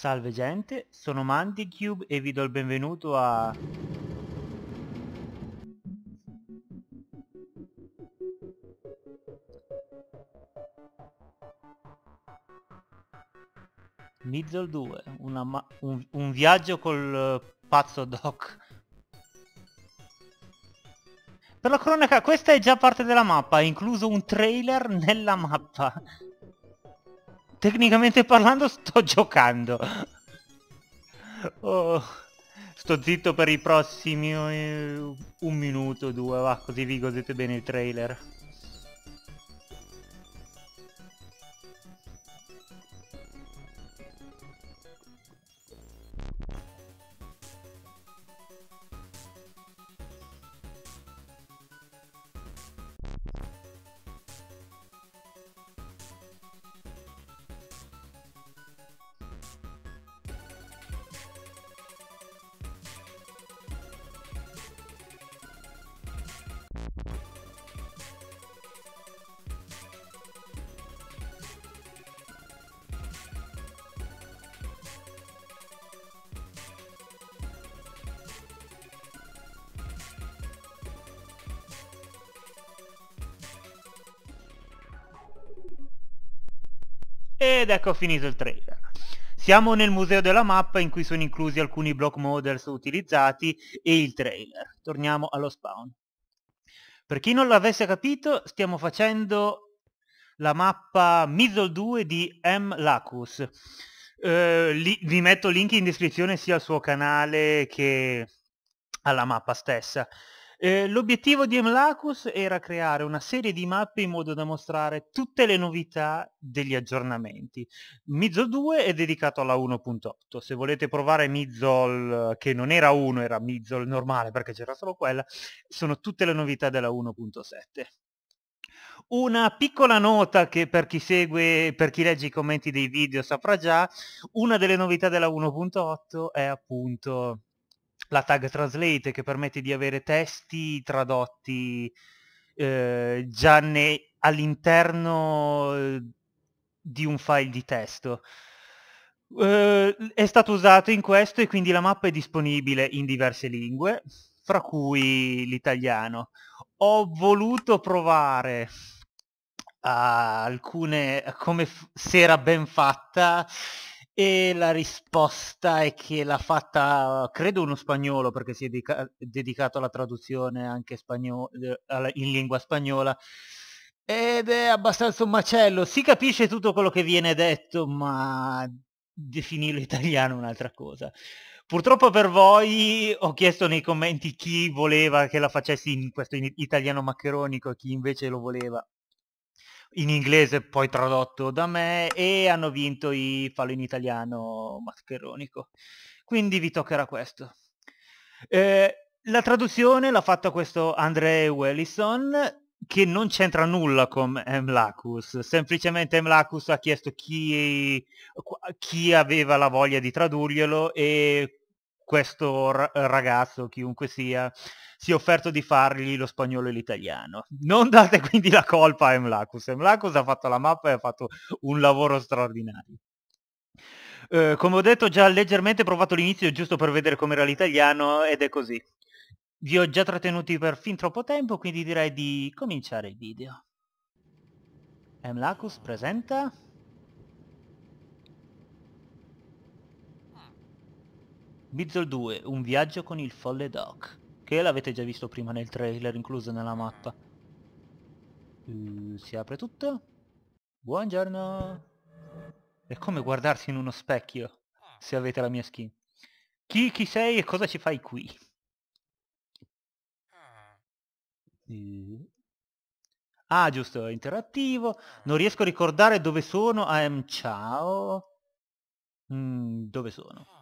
Salve gente, sono MantiCube e vi do il benvenuto a... Mizzle 2, un, un, viaggio col uh, pazzo Doc. Per la cronaca, questa è già parte della mappa, incluso un trailer nella mappa. Tecnicamente parlando sto giocando. Oh, sto zitto per i prossimi eh, un minuto, due, va, così vi godete bene il trailer. Ed ecco finito il trailer. Siamo nel museo della mappa in cui sono inclusi alcuni block models utilizzati e il trailer. Torniamo allo spawn. Per chi non l'avesse capito, stiamo facendo la mappa Middle 2 di M. Lacus. Eh, li, vi metto link in descrizione sia al suo canale che alla mappa stessa. Eh, l'obiettivo di Emlacus era creare una serie di mappe in modo da mostrare tutte le novità degli aggiornamenti. Mizzo 2 è dedicato alla 1.8, se volete provare Mizzol, che non era 1, era Mizzol normale perché c'era solo quella, sono tutte le novità della 1.7. Una piccola nota che per chi segue, per chi legge i commenti dei video saprà già, una delle novità della 1.8 è appunto la tag translate che permette di avere testi tradotti eh, già ne- all'interno eh, di un file di testo. Eh, è stato usato in questo e quindi la mappa è disponibile in diverse lingue, fra cui l'italiano. Ho voluto provare alcune come f- se era ben fatta e la risposta è che l'ha fatta, credo, uno spagnolo, perché si è dedica- dedicato alla traduzione anche spagnolo, in lingua spagnola. Ed è abbastanza un macello. Si capisce tutto quello che viene detto, ma definirlo italiano è un'altra cosa. Purtroppo per voi ho chiesto nei commenti chi voleva che la facessi in questo italiano maccheronico e chi invece lo voleva in inglese poi tradotto da me e hanno vinto i fallo in italiano mascheronico. Quindi vi toccherà questo. Eh, la traduzione l'ha fatta questo Andre Wellison che non c'entra nulla con Mlacus, semplicemente Mlacus ha chiesto chi, chi aveva la voglia di tradurglielo e questo ragazzo, chiunque sia, si è offerto di fargli lo spagnolo e l'italiano. Non date quindi la colpa a Emlacus. Emlacus ha fatto la mappa e ha fatto un lavoro straordinario. Eh, come ho detto già leggermente provato l'inizio giusto per vedere com'era l'italiano ed è così. Vi ho già trattenuti per fin troppo tempo, quindi direi di cominciare il video. Emlacus presenta... Bizzle 2, un viaggio con il folle Doc, che l'avete già visto prima nel trailer, incluso nella mappa. Uh, si apre tutto. Buongiorno. È come guardarsi in uno specchio, se avete la mia skin. Chi, chi sei e cosa ci fai qui? Uh. Ah, giusto, interattivo. Non riesco a ricordare dove sono. Um, ciao. Mm, dove sono?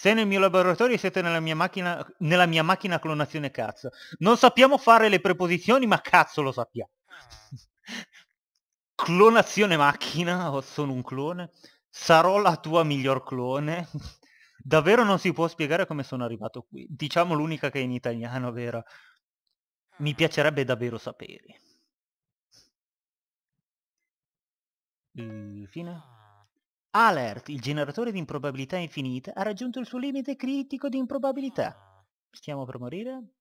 sei nel mio laboratorio e siete nella mia macchina, nella mia macchina clonazione cazzo. Non sappiamo fare le preposizioni, ma cazzo lo sappiamo. Ah. clonazione macchina, o oh, sono un clone. Sarò la tua miglior clone. Davvero non si può spiegare come sono arrivato qui. Diciamo l'unica che è in italiano, vero? Mi ah. piacerebbe davvero sapere. E fine. Alert, il generatore di improbabilità infinita, ha raggiunto il suo limite critico di improbabilità. Stiamo per morire?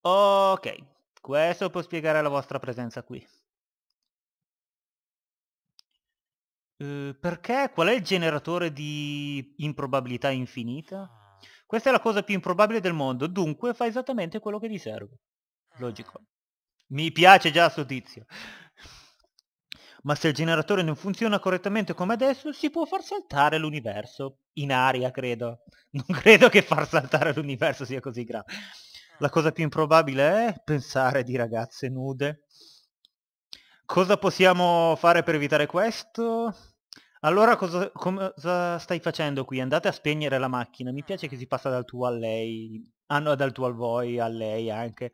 Ok, questo può spiegare la vostra presenza qui. Eh, perché? Qual è il generatore di improbabilità infinita? Questa è la cosa più improbabile del mondo, dunque fa esattamente quello che gli serve. Logico. Mi piace già sto tizio ma se il generatore non funziona correttamente come adesso si può far saltare l'universo. In aria, credo. Non credo che far saltare l'universo sia così grave. La cosa più improbabile è pensare di ragazze nude. Cosa possiamo fare per evitare questo? Allora cosa, cosa stai facendo qui? Andate a spegnere la macchina. Mi piace che si passa dal tuo a lei. Ah no, dal tuo al voi, a lei anche.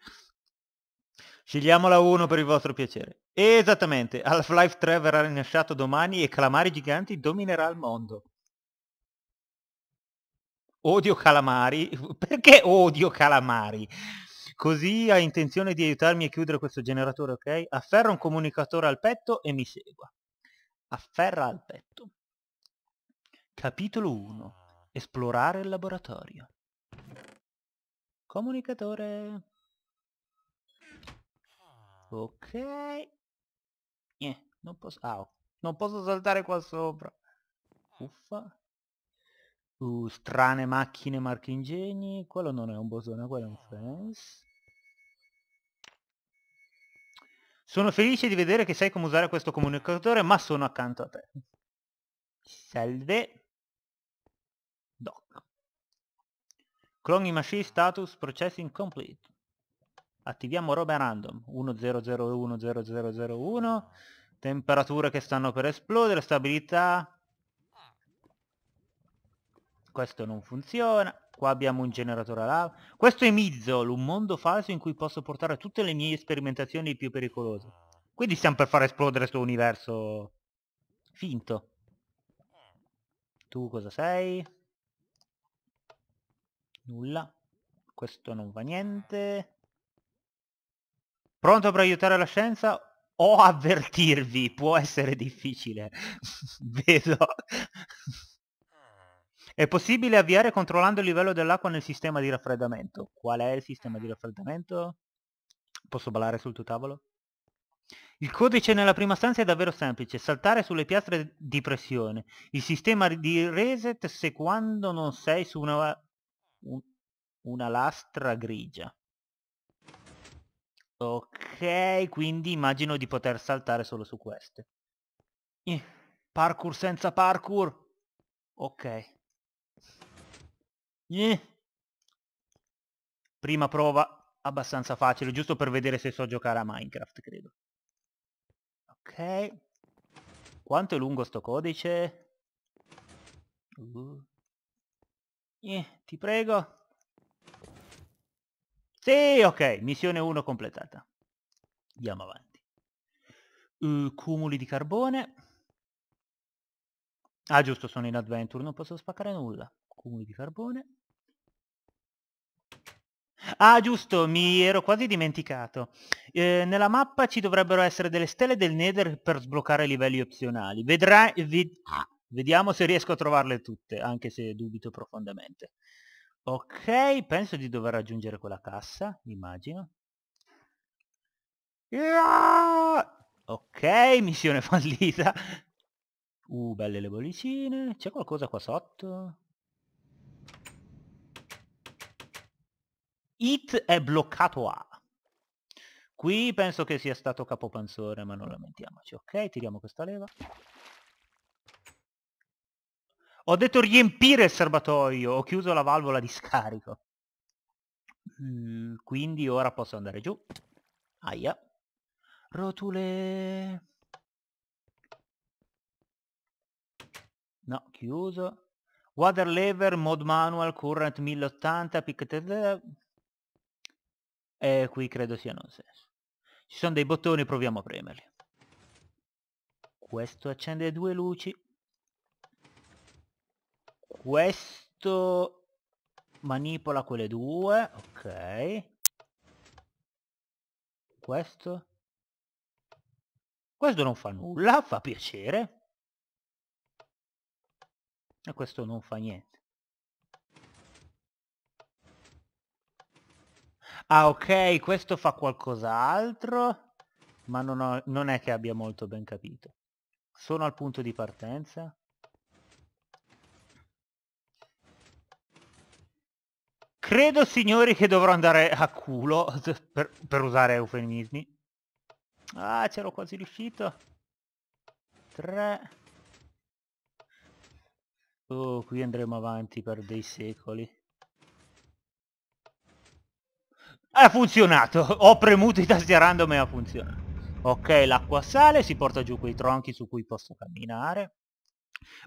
Scegliamola uno per il vostro piacere. Esattamente, Half-Life 3 verrà rilasciato domani e Calamari Giganti dominerà il mondo. Odio calamari. Perché odio calamari? Così ha intenzione di aiutarmi a chiudere questo generatore, ok? Afferra un comunicatore al petto e mi segua. Afferra al petto. Capitolo 1. Esplorare il laboratorio. Comunicatore. Ok. Non posso... Ah, oh, non posso saltare qua sopra. Eh. Uffa. Uh, strane macchine marchingegni. Quello non è un bosone, quello è un eh. fence. Sono felice di vedere che sai come usare questo comunicatore, ma sono accanto a te. Salve. Doc. Cloni machine status processing complete. Attiviamo roba random 10010001 Temperature che stanno per esplodere, stabilità. Questo non funziona. Qua abbiamo un generatore a lava. Questo è Mizzol, un mondo falso in cui posso portare tutte le mie sperimentazioni più pericolose. Quindi stiamo per far esplodere questo universo finto. Tu cosa sei? Nulla. Questo non va niente. Pronto per aiutare la scienza? o avvertirvi, può essere difficile. Vedo. Ah. È possibile avviare controllando il livello dell'acqua nel sistema di raffreddamento. Qual è il sistema di ah. raffreddamento? Posso ballare sul tuo tavolo? Il codice nella prima stanza è davvero semplice, saltare sulle piastre di pressione. Il sistema di reset se quando non sei su una, un, una lastra grigia. Ok, quindi immagino di poter saltare solo su queste. Eh, parkour senza parkour. Ok. Eh. Prima prova abbastanza facile, giusto per vedere se so giocare a Minecraft, credo. Ok. Quanto è lungo sto codice? Uh. Eh, ti prego. Sì, ok, missione 1 completata. Andiamo avanti. Uh, cumuli di carbone. Ah giusto, sono in adventure, non posso spaccare nulla. Cumuli di carbone. Ah giusto, mi ero quasi dimenticato. Eh, nella mappa ci dovrebbero essere delle stelle del Nether per sbloccare livelli opzionali. Vedrai... Ved... Ah. Vediamo se riesco a trovarle tutte, anche se dubito profondamente. Ok, penso di dover raggiungere quella cassa, immagino. Yeah! Ok, missione fallita. Uh, belle le bollicine. C'è qualcosa qua sotto? It è bloccato A. Qui penso che sia stato capopanzone, ma non lamentiamoci. Ok, tiriamo questa leva. Ho detto riempire il serbatoio, ho chiuso la valvola di scarico. Mm, quindi ora posso andare giù. Aia. Rotule. No, chiuso. Water lever, mod manual, current 1080, pick... E eh, qui credo sia non senso. Ci sono dei bottoni, proviamo a premerli. Questo accende due luci. Questo manipola quelle due, ok. Questo? Questo non fa nulla, fa piacere. E questo non fa niente. Ah ok, questo fa qualcos'altro, ma non, ho, non è che abbia molto ben capito. Sono al punto di partenza. Credo, signori, che dovrò andare a culo, per, per usare eufemismi. Ah, c'ero quasi riuscito. 3. Oh, qui andremo avanti per dei secoli. Ha funzionato! Ho premuto i tasti a random e ha funzionato. Ok, l'acqua sale, si porta giù quei tronchi su cui posso camminare.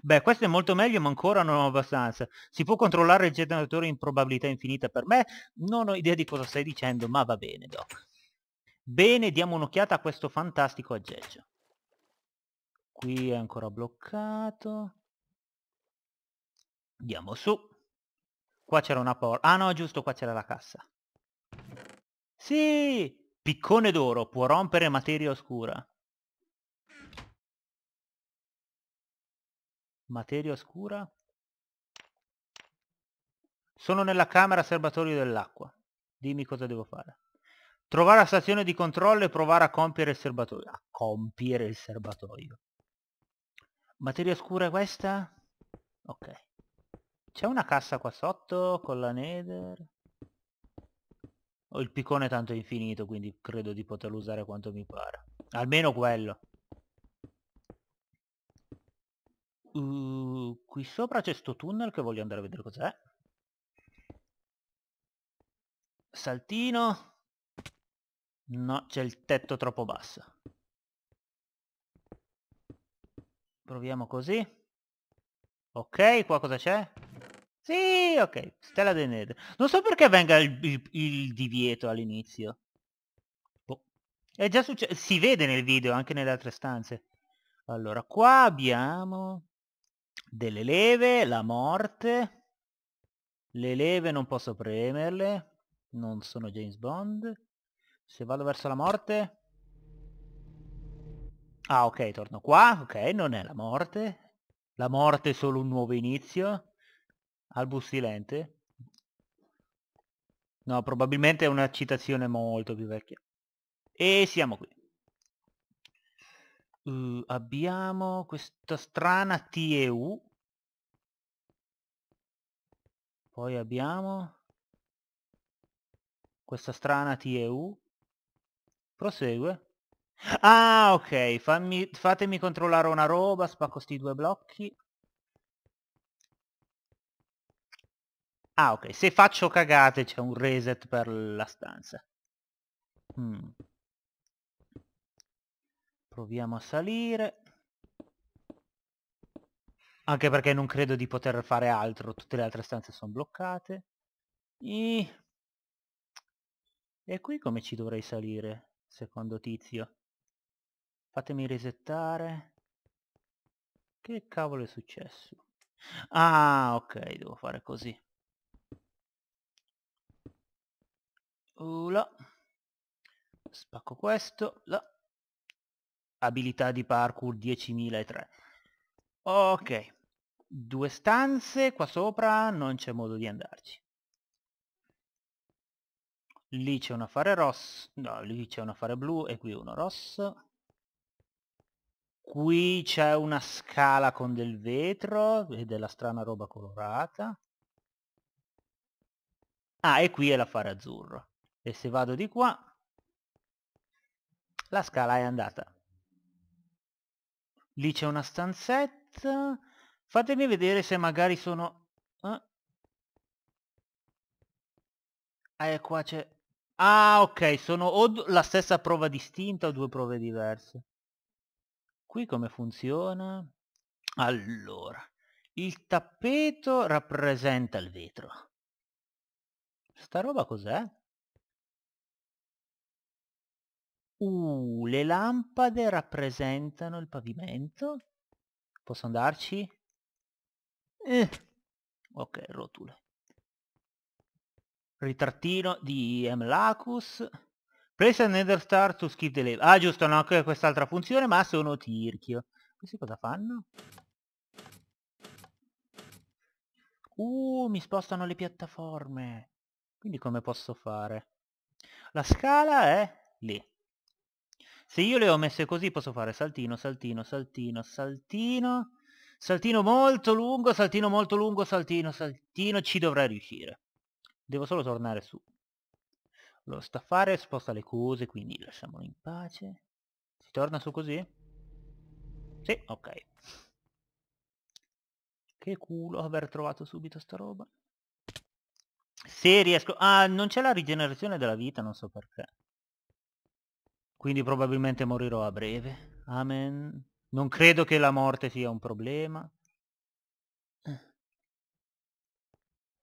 Beh, questo è molto meglio, ma ancora non ho abbastanza. Si può controllare il generatore in probabilità infinita per me? Non ho idea di cosa stai dicendo, ma va bene, Doc. Bene, diamo un'occhiata a questo fantastico aggeggio. Qui è ancora bloccato. Andiamo su. Qua c'era una porta. Ah no, giusto, qua c'era la cassa. Sì! Piccone d'oro, può rompere materia oscura. materia oscura sono nella camera serbatoio dell'acqua dimmi cosa devo fare trovare la stazione di controllo e provare a compiere il serbatoio a compiere il serbatoio materia oscura è questa? ok c'è una cassa qua sotto con la nether ho il piccone tanto infinito quindi credo di poterlo usare quanto mi pare almeno quello Uhm, qui sopra c'è sto tunnel che voglio andare a vedere cos'è. Saltino. No, c'è il tetto troppo basso. Proviamo così. Ok, qua cosa c'è? Sì, ok, stella dei ned. Non so perché venga il, il, il divieto all'inizio. Boh. È già successo, si vede nel video, anche nelle altre stanze. Allora, qua abbiamo delle leve, la morte. Le leve non posso premerle, non sono James Bond. Se vado verso la morte... Ah ok, torno qua, ok, non è la morte. La morte è solo un nuovo inizio. Albus silente. No, probabilmente è una citazione molto più vecchia. E siamo qui. Uh, abbiamo questa strana TEU. Poi abbiamo questa strana TEU. Prosegue. Ah, ok. Fammi, fatemi controllare una roba. Spacco sti due blocchi. Ah, ok. Se faccio cagate c'è un reset per la stanza. Hmm. Proviamo a salire. Anche perché non credo di poter fare altro, tutte le altre stanze sono bloccate. E... e qui come ci dovrei salire, secondo tizio? Fatemi resettare. Che cavolo è successo? Ah, ok, devo fare così. Ula. Uh, Spacco questo, là abilità di parkour 10.003. Ok, due stanze qua sopra, non c'è modo di andarci. Lì c'è un affare rosso, no, lì c'è un affare blu e qui uno rosso. Qui c'è una scala con del vetro e della strana roba colorata. Ah, e qui è l'affare azzurro. E se vado di qua, la scala è andata. Lì c'è una stanzetta. Fatemi vedere se magari sono... Eh? Eh, qua c'è... Ah, ok, sono o la stessa prova distinta o due prove diverse. Qui come funziona? Allora, il tappeto rappresenta il vetro. Sta roba cos'è? Uh, le lampade rappresentano il pavimento? Posso andarci? Eh. Ok, rotule. Ritrattino di M. Lacus. Press a Nether Star to skip the level. Ah, giusto, no, anche quest'altra funzione, ma sono tirchio. Questi cosa fanno? Uh, mi spostano le piattaforme. Quindi come posso fare? La scala è lì. Se io le ho messe così posso fare saltino, saltino, saltino, saltino, saltino molto lungo, saltino molto lungo, saltino, saltino, ci dovrei riuscire. Devo solo tornare su. Lo staffare sposta le cose, quindi lasciamolo in pace. Si torna su così? Sì, ok. Che culo aver trovato subito sta roba. Se riesco... Ah, non c'è la rigenerazione della vita, non so perché. Quindi probabilmente morirò a breve. Amen. Non credo che la morte sia un problema.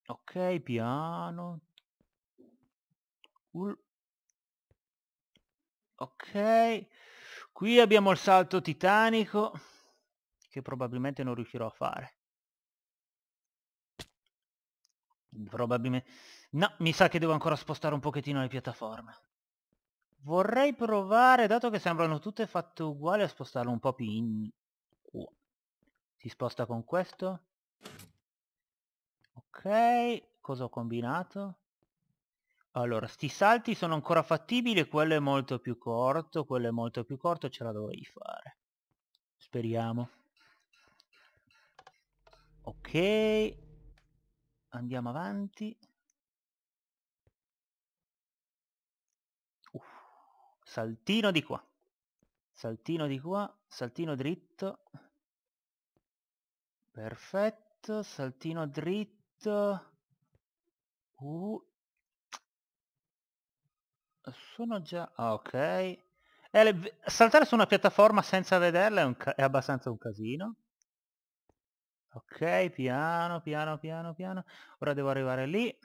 Ok, piano. Uh. Ok. Qui abbiamo il salto titanico che probabilmente non riuscirò a fare. Probabilmente... No, mi sa che devo ancora spostare un pochettino le piattaforme. Vorrei provare, dato che sembrano tutte fatte uguali, a spostarlo un po' più in Si sposta con questo. Ok, cosa ho combinato? Allora, sti salti sono ancora fattibili, quello è molto più corto, quello è molto più corto, ce la dovrei fare. Speriamo. Ok. Andiamo avanti. saltino di qua saltino di qua saltino dritto perfetto saltino dritto uh. sono già ah, ok eh, le... saltare su una piattaforma senza vederla è, un ca... è abbastanza un casino ok piano piano piano piano ora devo arrivare lì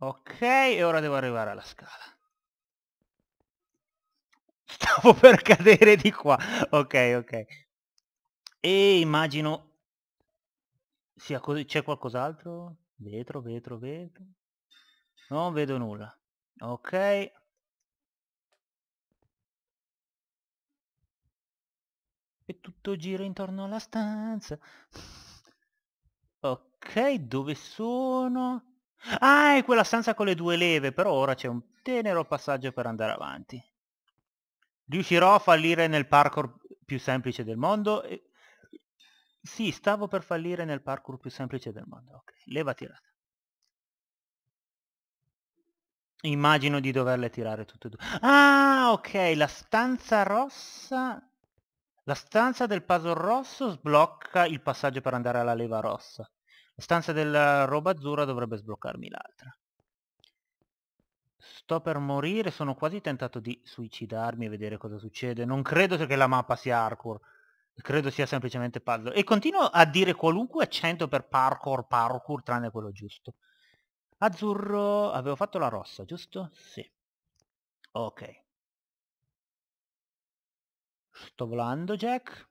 ok e ora devo arrivare alla scala Stavo per cadere di qua. Ok, ok. E immagino sia così. C'è qualcos'altro? Vetro, vetro, vetro. Non vedo nulla. Ok. E tutto gira intorno alla stanza. Ok, dove sono? Ah, è quella stanza con le due leve, però ora c'è un tenero passaggio per andare avanti. Riuscirò a fallire nel parkour più semplice del mondo? E... Sì, stavo per fallire nel parkour più semplice del mondo. Okay. Leva tirata. Immagino di doverle tirare tutte e due. Ah, ok, la stanza rossa... La stanza del puzzle rosso sblocca il passaggio per andare alla leva rossa. La stanza della roba azzurra dovrebbe sbloccarmi l'altra. Sto per morire, sono quasi tentato di suicidarmi e vedere cosa succede. Non credo che la mappa sia hardcore. Credo sia semplicemente puzzle. E continuo a dire qualunque accento per parkour, parkour, tranne quello giusto. Azzurro, avevo fatto la rossa, giusto? Sì. Ok. Sto volando, Jack.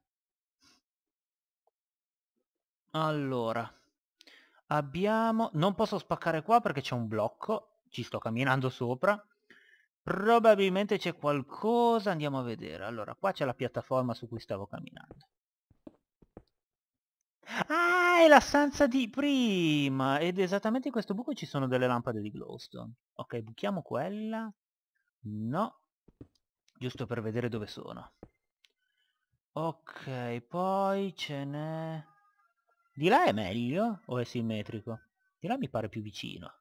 Allora. Abbiamo... Non posso spaccare qua perché c'è un blocco ci sto camminando sopra probabilmente c'è qualcosa andiamo a vedere allora qua c'è la piattaforma su cui stavo camminando ah è la stanza di prima ed esattamente in questo buco ci sono delle lampade di glowstone ok buchiamo quella no giusto per vedere dove sono ok poi ce n'è di là è meglio o è simmetrico? Di là mi pare più vicino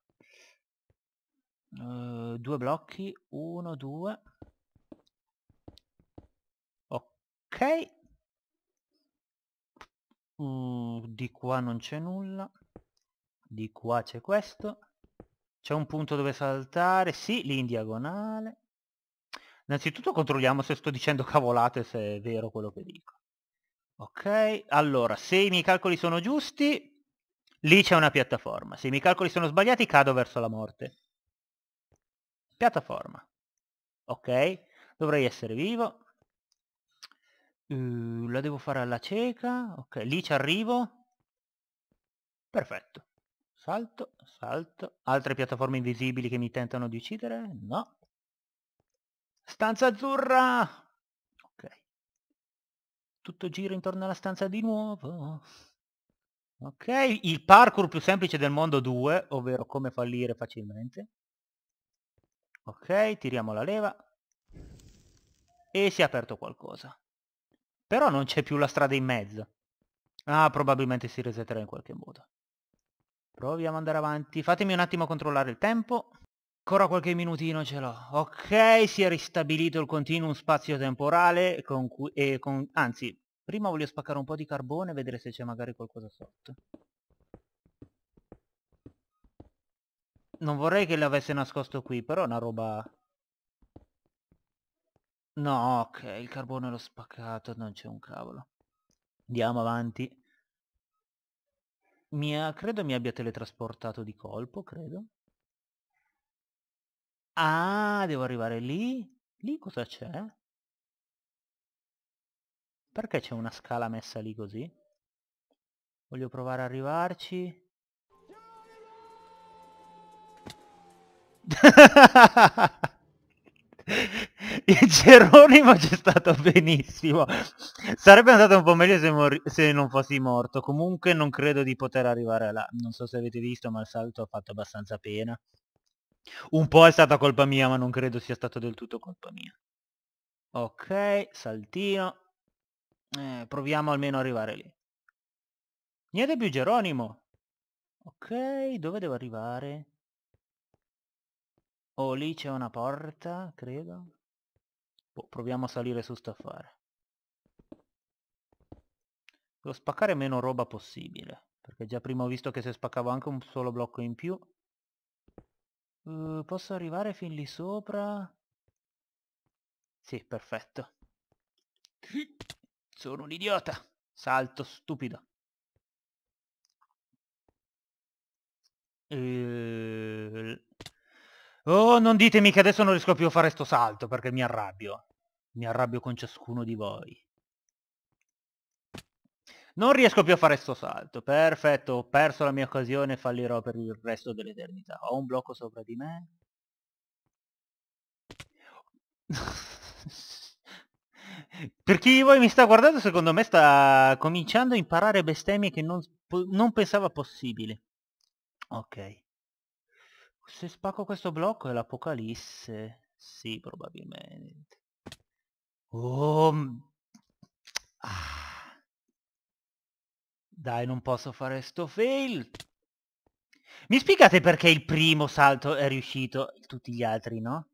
Uhm, due blocchi, uno, due. Ok. Uh, di qua non c'è nulla. Di qua c'è questo. C'è un punto dove saltare, sì, lì in diagonale. Innanzitutto controlliamo se sto dicendo cavolate, se è vero quello che dico. Ok, allora, se i miei calcoli sono giusti, lì c'è una piattaforma. Se i miei calcoli sono sbagliati, cado verso la morte piattaforma. Ok, dovrei essere vivo. Uh, la devo fare alla cieca. Ok, lì ci arrivo. Perfetto. Salto, salto. Altre piattaforme invisibili che mi tentano di uccidere? No. Stanza azzurra! Ok. Tutto giro intorno alla stanza di nuovo. Ok, il parkour più semplice del mondo 2, ovvero come fallire facilmente. Ok, tiriamo la leva. E si è aperto qualcosa. Però non c'è più la strada in mezzo. Ah, probabilmente si resetterà in qualche modo. Proviamo ad andare avanti. Fatemi un attimo controllare il tempo. Ancora qualche minutino ce l'ho. Ok, si è ristabilito il continuum spazio-temporale con cui... Eh, con, anzi, prima voglio spaccare un po' di carbone e vedere se c'è magari qualcosa sotto. Non vorrei che l'avesse nascosto qui, però è una roba... No, ok, il carbone l'ho spaccato, non c'è un cavolo. Andiamo avanti. Mi ha, credo mi abbia teletrasportato di colpo, credo. Ah, devo arrivare lì? Lì cosa c'è? Perché c'è una scala messa lì così? Voglio provare ad arrivarci. Il Geronimo c'è stato benissimo. Sarebbe andato un po' meglio se, se, non fossi morto. Comunque non credo di poter arrivare là. Non so se avete visto, ma il salto ha fatto abbastanza pena. Un po' è stata colpa mia, ma non credo sia stato del tutto colpa mia. Ok, saltino. Eh, proviamo almeno ad arrivare lì. Niente più Geronimo. Ok, dove devo arrivare? Oh, lì c'è una porta, credo. Boh, proviamo a salire su sta affare. Devo spaccare meno roba possibile. Perché già prima ho visto che se spaccavo anche un solo blocco in più. Uh, posso arrivare fin lì sopra? Sì, perfetto. Sono un idiota. Salto stupido. Uh, Oh, non ditemi che adesso non riesco più a fare sto salto, perché mi arrabbio. Mi arrabbio con ciascuno di voi. Non riesco più a fare sto salto. Perfetto, ho perso la mia occasione e fallirò per il resto dell'eternità. Ho un blocco sopra di me. per chi di voi mi sta guardando, secondo me sta cominciando a imparare bestemmie che non, non pensava possibile. Ok. Se spacco questo blocco è l'apocalisse. Sì, probabilmente. Oh. Mm. Ah. Dai, non posso fare sto fail. Mi spiegate perché il primo salto è riuscito, tutti gli altri no?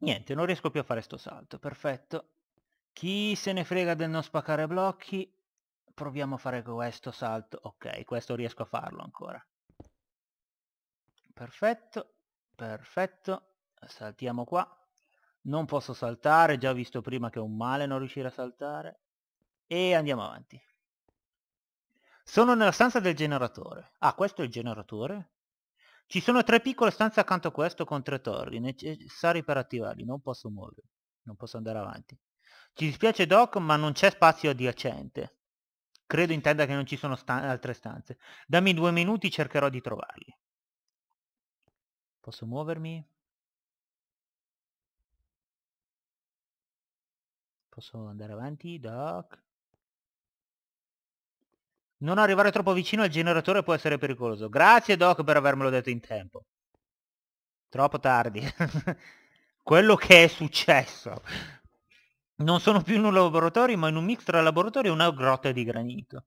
Niente, non riesco più a fare sto salto, perfetto. Chi se ne frega del non spaccare blocchi? proviamo a fare questo salto ok questo riesco a farlo ancora perfetto perfetto saltiamo qua non posso saltare già visto prima che è un male non riuscire a saltare e andiamo avanti sono nella stanza del generatore ah questo è il generatore ci sono tre piccole stanze accanto a questo con tre torri necessari per attivarli non posso muovere non posso andare avanti ci dispiace Doc ma non c'è spazio adiacente Credo intenda che non ci sono sta- altre stanze. Dammi due minuti, cercherò di trovarli. Posso muovermi? Posso andare avanti, Doc? Non arrivare troppo vicino al generatore può essere pericoloso. Grazie, Doc, per avermelo detto in tempo. Troppo tardi. Quello che è successo. Non sono più in un laboratorio, ma in un mix tra laboratorio e una grotta di granito.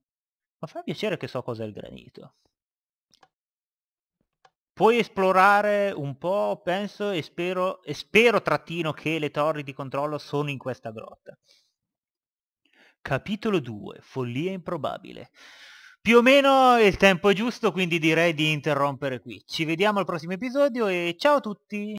Ma fa piacere che so cos'è il granito. Puoi esplorare un po', penso, e spero, e spero trattino che le torri di controllo sono in questa grotta. Capitolo 2. Follia improbabile. Più o meno il tempo è giusto, quindi direi di interrompere qui. Ci vediamo al prossimo episodio e ciao a tutti!